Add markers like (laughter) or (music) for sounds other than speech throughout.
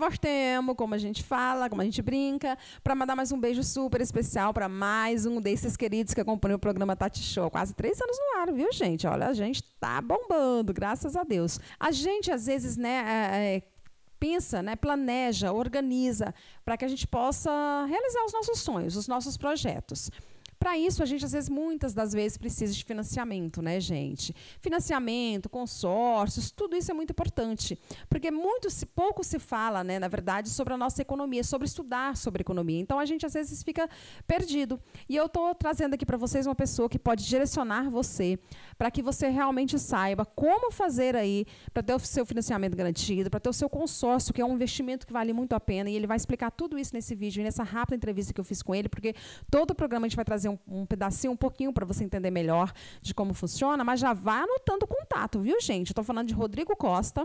voz temo, como a gente fala, como a gente brinca, para mandar mais um beijo super especial para mais um desses queridos que acompanham o programa Tati Show. Quase três anos no ar, viu, gente? Olha, a gente tá bombando, graças a Deus. A gente, às vezes, né, é, é, pensa, né, planeja, organiza para que a gente possa realizar os nossos sonhos, os nossos projetos. Para isso, a gente, às vezes, muitas das vezes precisa de financiamento, né, gente? Financiamento, consórcios, tudo isso é muito importante. Porque muito pouco se fala, né, na verdade, sobre a nossa economia, sobre estudar sobre economia. Então, a gente, às vezes, fica perdido. E eu estou trazendo aqui para vocês uma pessoa que pode direcionar você para que você realmente saiba como fazer aí para ter o seu financiamento garantido, para ter o seu consórcio, que é um investimento que vale muito a pena. E ele vai explicar tudo isso nesse vídeo e nessa rápida entrevista que eu fiz com ele, porque todo o programa a gente vai trazer um, um pedacinho, um pouquinho, para você entender melhor de como funciona, mas já vá anotando o contato, viu, gente? Estou falando de Rodrigo Costa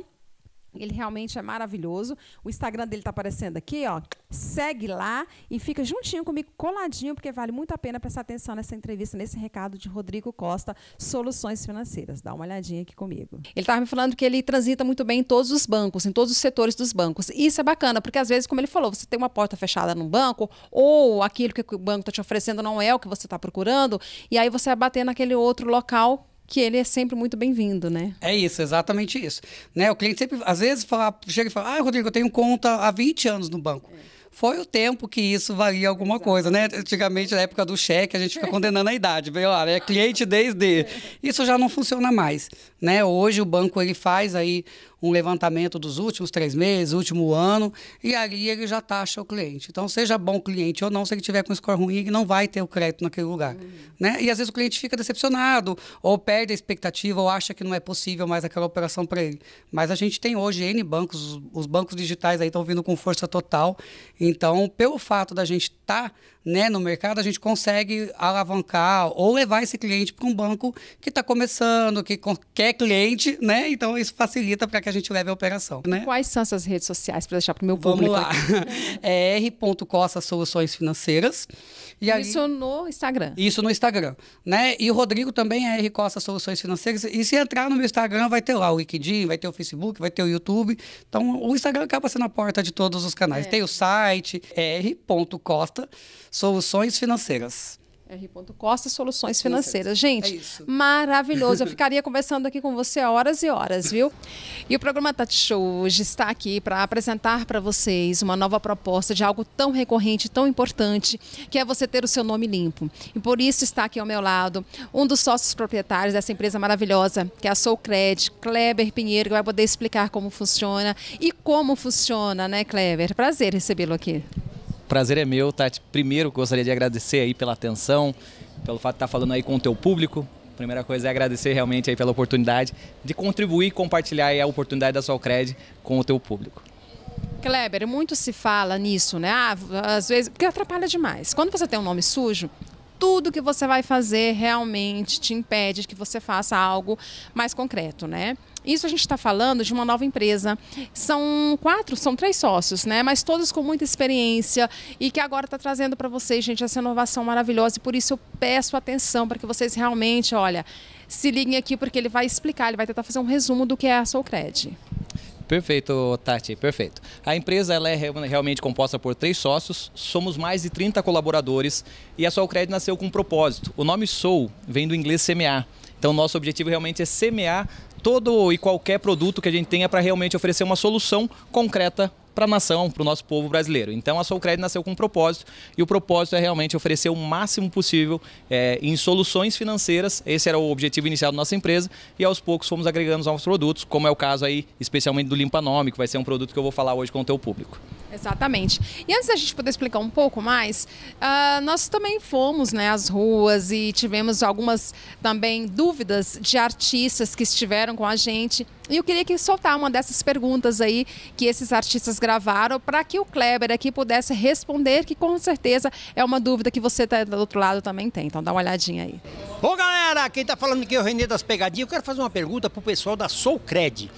ele realmente é maravilhoso. O Instagram dele está aparecendo aqui, ó. Segue lá e fica juntinho comigo, coladinho, porque vale muito a pena prestar atenção nessa entrevista, nesse recado de Rodrigo Costa, Soluções Financeiras. Dá uma olhadinha aqui comigo. Ele estava me falando que ele transita muito bem em todos os bancos, em todos os setores dos bancos. Isso é bacana, porque às vezes, como ele falou, você tem uma porta fechada no banco, ou aquilo que o banco está te oferecendo não é o que você está procurando, e aí você vai bater naquele outro local que ele é sempre muito bem-vindo, né? É isso, exatamente isso. Né? O cliente sempre, às vezes, fala, chega e fala: Ah, Rodrigo, eu tenho conta há 20 anos no banco. É foi o tempo que isso valia alguma coisa, né? Antigamente, na época do cheque, a gente fica é. condenando a idade, veio lá, é (laughs) cliente desde. É. Isso já não funciona mais, né? Hoje o banco ele faz aí um levantamento dos últimos três meses, último ano, e ali ele já taxa o cliente. Então, seja bom cliente ou não, se ele tiver com score ruim, ele não vai ter o crédito naquele lugar. Uhum. Né? E às vezes o cliente fica decepcionado, ou perde a expectativa, ou acha que não é possível mais aquela operação para ele. Mas a gente tem hoje N bancos, os bancos digitais aí estão vindo com força total. Então, pelo fato da gente estar tá, né, no mercado, a gente consegue alavancar ou levar esse cliente para um banco que está começando, que quer cliente, né? Então isso facilita para que a gente leve a operação. Né? Quais são essas redes sociais para deixar para o meu público? Vamos lá. (laughs) é r.costa Soluções Financeiras. E isso aí... no Instagram. Isso no Instagram. Né? E o Rodrigo também é R Costa Soluções Financeiras. E se entrar no meu Instagram, vai ter lá o LinkedIn, vai ter o Facebook, vai ter o YouTube. Então, o Instagram acaba sendo a porta de todos os canais. É. Tem o site, é r.costa Soluções Financeiras. R.Costa Soluções é Financeiras. Gente, é maravilhoso. Eu (laughs) ficaria conversando aqui com você horas e horas, viu? E o programa Tati tá Show hoje está aqui para apresentar para vocês uma nova proposta de algo tão recorrente, tão importante, que é você ter o seu nome limpo. E por isso está aqui ao meu lado um dos sócios proprietários dessa empresa maravilhosa, que é a Soulcred Kleber Pinheiro, que vai poder explicar como funciona e como funciona, né, Kleber? Prazer recebê-lo aqui prazer é meu, Tati. Primeiro, gostaria de agradecer aí pela atenção, pelo fato de estar tá falando aí com o teu público. Primeira coisa é agradecer realmente aí pela oportunidade de contribuir e compartilhar a oportunidade da Solcred com o teu público. Kleber, muito se fala nisso, né? Ah, às vezes, porque atrapalha demais. Quando você tem um nome sujo, tudo que você vai fazer realmente te impede que você faça algo mais concreto, né? Isso a gente está falando de uma nova empresa. São quatro, são três sócios, né? Mas todos com muita experiência e que agora está trazendo para vocês, gente, essa inovação maravilhosa. E por isso eu peço atenção para que vocês realmente, olha, se liguem aqui porque ele vai explicar, ele vai tentar fazer um resumo do que é a Soulcred. Perfeito, Tati, perfeito. A empresa ela é realmente composta por três sócios, somos mais de 30 colaboradores e a Solcred nasceu com um propósito. O nome Soul vem do inglês semear. Então, nosso objetivo realmente é semear todo e qualquer produto que a gente tenha para realmente oferecer uma solução concreta para a nação, para o nosso povo brasileiro. Então a Solcred nasceu com um propósito e o propósito é realmente oferecer o máximo possível é, em soluções financeiras. Esse era o objetivo inicial da nossa empresa e aos poucos fomos agregando novos produtos, como é o caso aí especialmente do Limpanome, que vai ser um produto que eu vou falar hoje com o teu público. Exatamente. E antes da gente poder explicar um pouco mais, uh, nós também fomos né, às ruas e tivemos algumas também dúvidas de artistas que estiveram com a gente. E eu queria que soltar uma dessas perguntas aí que esses artistas gravaram para que o Kleber aqui pudesse responder, que com certeza é uma dúvida que você tá do outro lado também tem. Então dá uma olhadinha aí. Bom, galera, quem está falando aqui é o Renê das Pegadinhas. Eu quero fazer uma pergunta pro pessoal da Soulcred.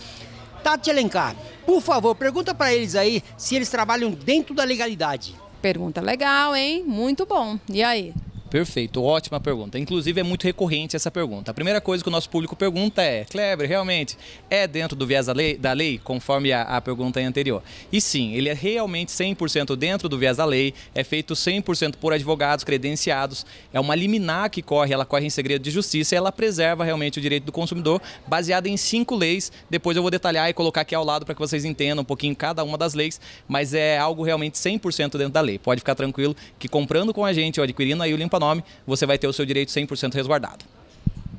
Tati Alencar, por favor, pergunta para eles aí se eles trabalham dentro da legalidade. Pergunta legal, hein? Muito bom. E aí? Perfeito, ótima pergunta. Inclusive é muito recorrente essa pergunta. A primeira coisa que o nosso público pergunta é: Kleber, realmente é dentro do viés da lei, da lei conforme a, a pergunta anterior? E sim, ele é realmente 100% dentro do viés da lei, é feito 100% por advogados credenciados, é uma liminar que corre, ela corre em segredo de justiça e ela preserva realmente o direito do consumidor, baseada em cinco leis. Depois eu vou detalhar e colocar aqui ao lado para que vocês entendam um pouquinho cada uma das leis, mas é algo realmente 100% dentro da lei. Pode ficar tranquilo que comprando com a gente ou adquirindo aí o Limpa nome, você vai ter o seu direito 100% resguardado.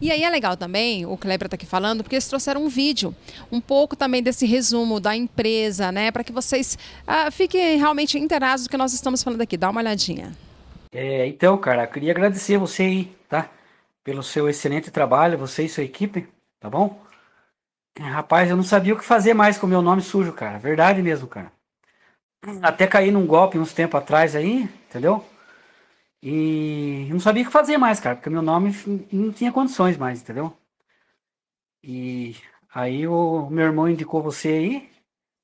E aí é legal também, o Kleber está aqui falando, porque eles trouxeram um vídeo, um pouco também desse resumo da empresa, né? Para que vocês ah, fiquem realmente inteirados do que nós estamos falando aqui. Dá uma olhadinha. É, então, cara, queria agradecer você aí, tá? Pelo seu excelente trabalho, você e sua equipe, tá bom? Rapaz, eu não sabia o que fazer mais com o meu nome sujo, cara. Verdade mesmo, cara. Até caí num golpe uns tempos atrás aí, entendeu? E não sabia o que fazer mais, cara, porque meu nome não tinha condições mais, entendeu? E aí o meu irmão indicou você aí,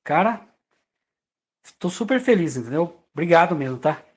cara, estou super feliz, entendeu? Obrigado mesmo, tá?